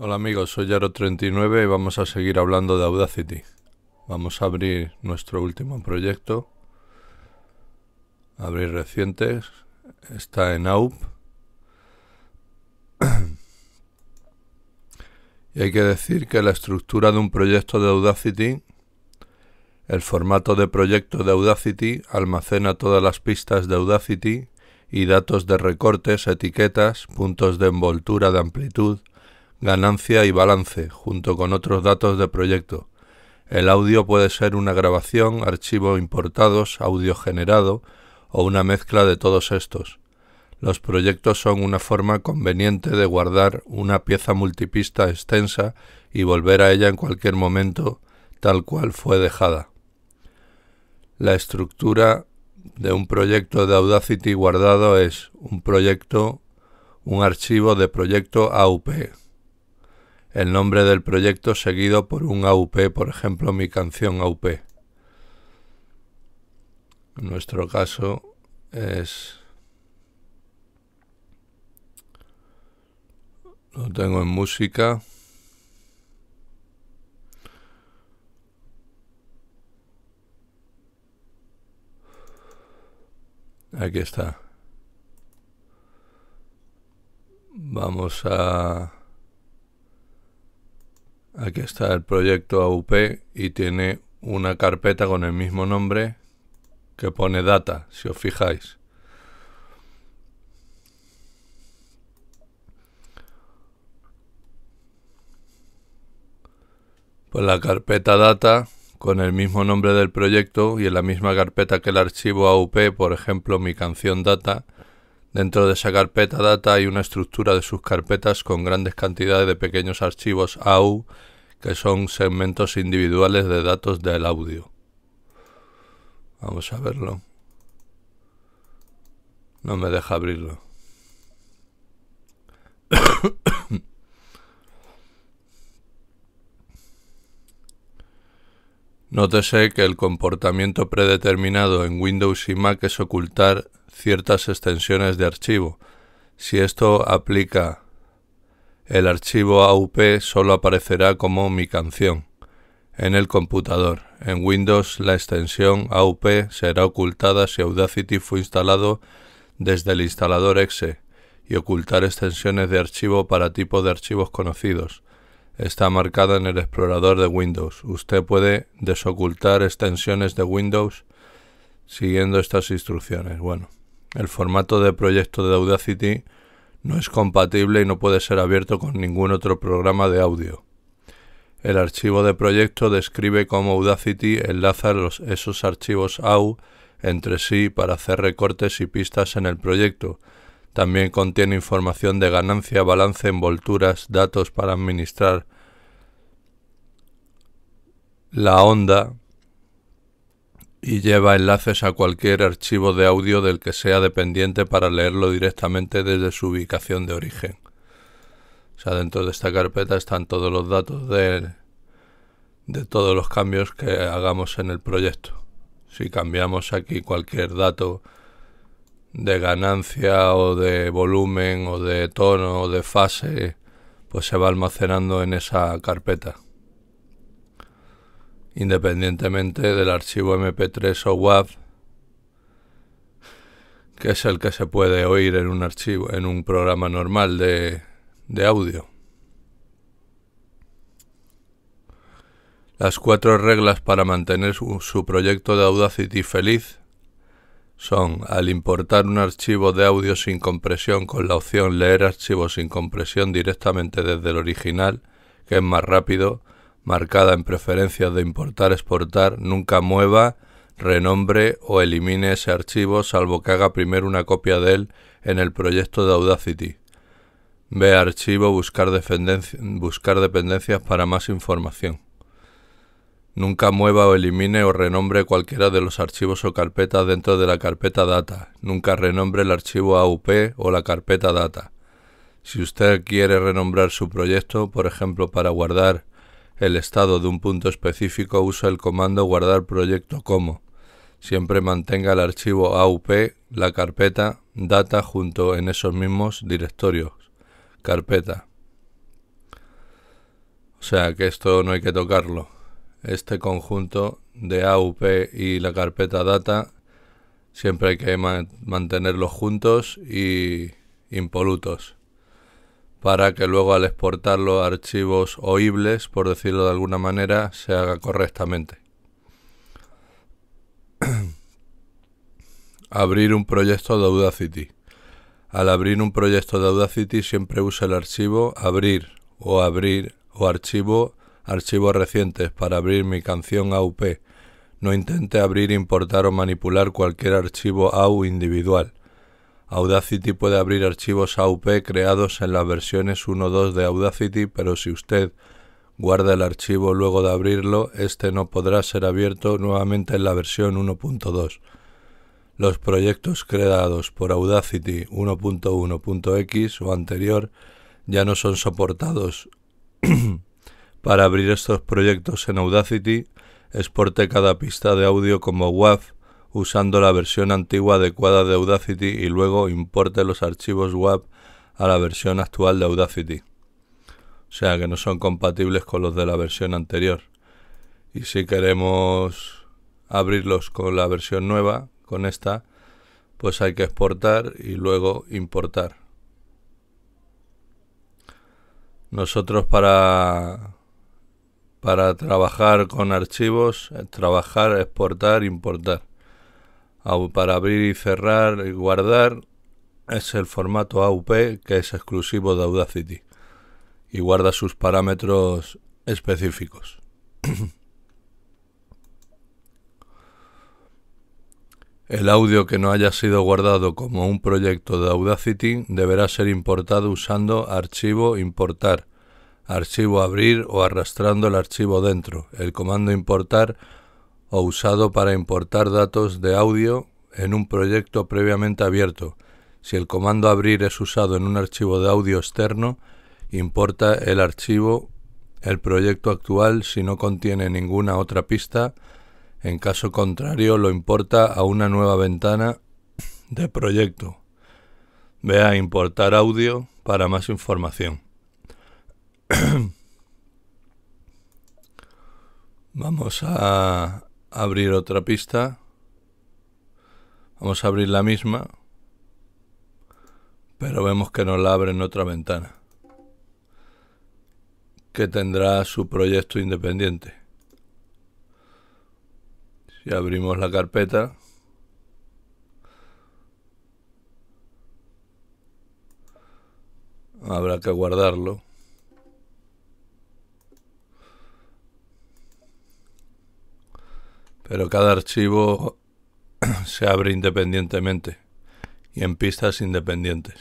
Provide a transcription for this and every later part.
Hola amigos, soy Yaro39 y vamos a seguir hablando de Audacity. Vamos a abrir nuestro último proyecto. Abrir recientes. Está en AUP. y hay que decir que la estructura de un proyecto de Audacity, el formato de proyecto de Audacity, almacena todas las pistas de Audacity y datos de recortes, etiquetas, puntos de envoltura de amplitud, ganancia y balance, junto con otros datos de proyecto. El audio puede ser una grabación, archivo importados, audio generado o una mezcla de todos estos. Los proyectos son una forma conveniente de guardar una pieza multipista extensa y volver a ella en cualquier momento tal cual fue dejada. La estructura de un proyecto de Audacity guardado es un proyecto, un archivo de proyecto AUP, e el nombre del proyecto seguido por un AUP, por ejemplo mi canción AUP. En nuestro caso es... Lo tengo en música. Aquí está. Vamos a... Aquí está el proyecto AUP y tiene una carpeta con el mismo nombre que pone data, si os fijáis. Pues la carpeta data con el mismo nombre del proyecto y en la misma carpeta que el archivo AUP, por ejemplo, mi canción data, Dentro de esa carpeta data hay una estructura de sus carpetas con grandes cantidades de pequeños archivos AU que son segmentos individuales de datos del audio. Vamos a verlo. No me deja abrirlo. Nótese que el comportamiento predeterminado en Windows y Mac es ocultar ciertas extensiones de archivo. Si esto aplica el archivo AUP solo aparecerá como mi canción en el computador. En Windows la extensión AUP será ocultada si Audacity fue instalado desde el instalador EXE y ocultar extensiones de archivo para tipos de archivos conocidos. Está marcada en el explorador de Windows. Usted puede desocultar extensiones de Windows siguiendo estas instrucciones. Bueno, el formato de proyecto de Audacity no es compatible y no puede ser abierto con ningún otro programa de audio. El archivo de proyecto describe cómo Audacity enlaza esos archivos AU entre sí para hacer recortes y pistas en el proyecto. También contiene información de ganancia, balance, envolturas, datos para administrar la onda, y lleva enlaces a cualquier archivo de audio del que sea dependiente para leerlo directamente desde su ubicación de origen. O sea, dentro de esta carpeta están todos los datos de, de todos los cambios que hagamos en el proyecto. Si cambiamos aquí cualquier dato de ganancia o de volumen o de tono o de fase, pues se va almacenando en esa carpeta independientemente del archivo MP3 o WAV, que es el que se puede oír en un archivo, en un programa normal de, audio. Las cuatro reglas para mantener su, su proyecto de Audacity feliz son al importar un archivo de audio sin compresión con la opción leer archivo sin compresión directamente desde el original, que es más rápido, marcada en preferencias de importar-exportar, nunca mueva, renombre o elimine ese archivo salvo que haga primero una copia de él en el proyecto de Audacity. Ve archivo buscar, buscar dependencias para más información. Nunca mueva o elimine o renombre cualquiera de los archivos o carpetas dentro de la carpeta data. Nunca renombre el archivo AUP o la carpeta data. Si usted quiere renombrar su proyecto, por ejemplo, para guardar el estado de un punto específico usa el comando guardar proyecto como. Siempre mantenga el archivo AUP, la carpeta, data junto en esos mismos directorios. Carpeta. O sea que esto no hay que tocarlo. Este conjunto de AUP y la carpeta data siempre hay que mantenerlos juntos y impolutos para que luego al exportarlo a archivos oíbles, por decirlo de alguna manera, se haga correctamente. Abrir un proyecto de Audacity. Al abrir un proyecto de Audacity siempre usa el archivo abrir o abrir o archivo archivos recientes para abrir mi canción AUP. No intente abrir, importar o manipular cualquier archivo AU individual. Audacity puede abrir archivos AUP creados en las versiones 1.2 de Audacity, pero si usted guarda el archivo luego de abrirlo, este no podrá ser abierto nuevamente en la versión 1.2. Los proyectos creados por Audacity 1.1.x o anterior ya no son soportados. Para abrir estos proyectos en Audacity, exporte cada pista de audio como WAV usando la versión antigua adecuada de Audacity y luego importe los archivos WAV a la versión actual de Audacity. O sea que no son compatibles con los de la versión anterior. Y si queremos abrirlos con la versión nueva, con esta, pues hay que exportar y luego importar. Nosotros para para trabajar con archivos, trabajar, exportar, importar para abrir y cerrar y guardar es el formato AUP que es exclusivo de Audacity y guarda sus parámetros específicos. El audio que no haya sido guardado como un proyecto de Audacity deberá ser importado usando archivo importar, archivo abrir o arrastrando el archivo dentro. El comando importar o usado para importar datos de audio en un proyecto previamente abierto. Si el comando abrir es usado en un archivo de audio externo, importa el archivo el proyecto actual si no contiene ninguna otra pista, en caso contrario lo importa a una nueva ventana de proyecto. Ve a importar audio para más información. Vamos a, abrir otra pista. Vamos a abrir la misma. Pero vemos que nos la abre en otra ventana. Que tendrá su proyecto independiente. Si abrimos la carpeta. Habrá que guardarlo. pero cada archivo se abre independientemente y en pistas independientes.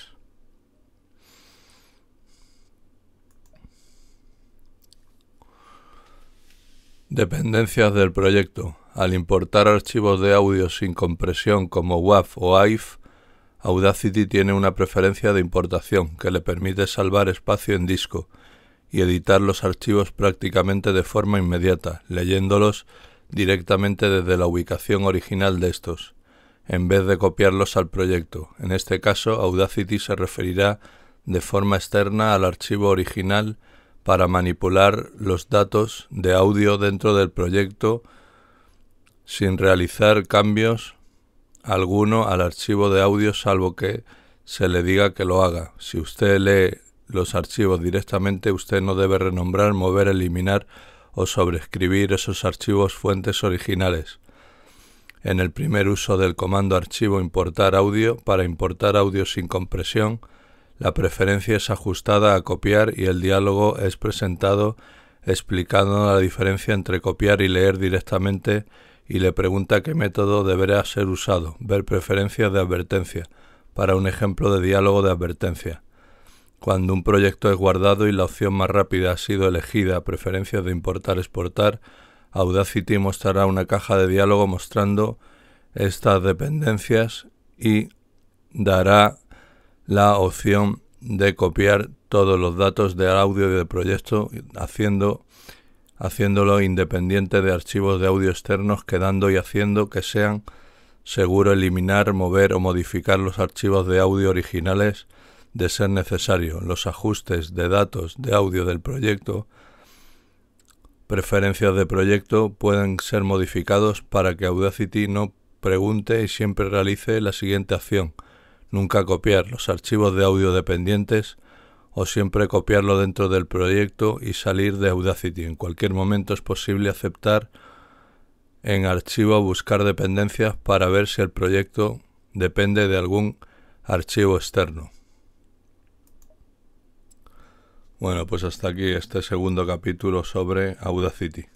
Dependencias del proyecto. Al importar archivos de audio sin compresión como WAV o AIF, Audacity tiene una preferencia de importación que le permite salvar espacio en disco y editar los archivos prácticamente de forma inmediata, leyéndolos directamente desde la ubicación original de estos, en vez de copiarlos al proyecto. En este caso, Audacity se referirá de forma externa al archivo original para manipular los datos de audio dentro del proyecto sin realizar cambios alguno al archivo de audio salvo que se le diga que lo haga. Si usted lee los archivos directamente, usted no debe renombrar, mover, eliminar o sobreescribir esos archivos fuentes originales. En el primer uso del comando archivo importar audio, para importar audio sin compresión, la preferencia es ajustada a copiar y el diálogo es presentado explicando la diferencia entre copiar y leer directamente y le pregunta qué método deberá ser usado, ver preferencias de advertencia, para un ejemplo de diálogo de advertencia. Cuando un proyecto es guardado y la opción más rápida ha sido elegida a preferencia de importar-exportar, Audacity mostrará una caja de diálogo mostrando estas dependencias y dará la opción de copiar todos los datos de audio del proyecto haciendo, haciéndolo independiente de archivos de audio externos quedando y haciendo que sean seguro eliminar, mover o modificar los archivos de audio originales de ser necesario los ajustes de datos de audio del proyecto, preferencias de proyecto pueden ser modificados para que Audacity no pregunte y siempre realice la siguiente acción. Nunca copiar los archivos de audio dependientes o siempre copiarlo dentro del proyecto y salir de Audacity. En cualquier momento es posible aceptar en archivo buscar dependencias para ver si el proyecto depende de algún archivo externo. Bueno, pues hasta aquí este segundo capítulo sobre Audacity.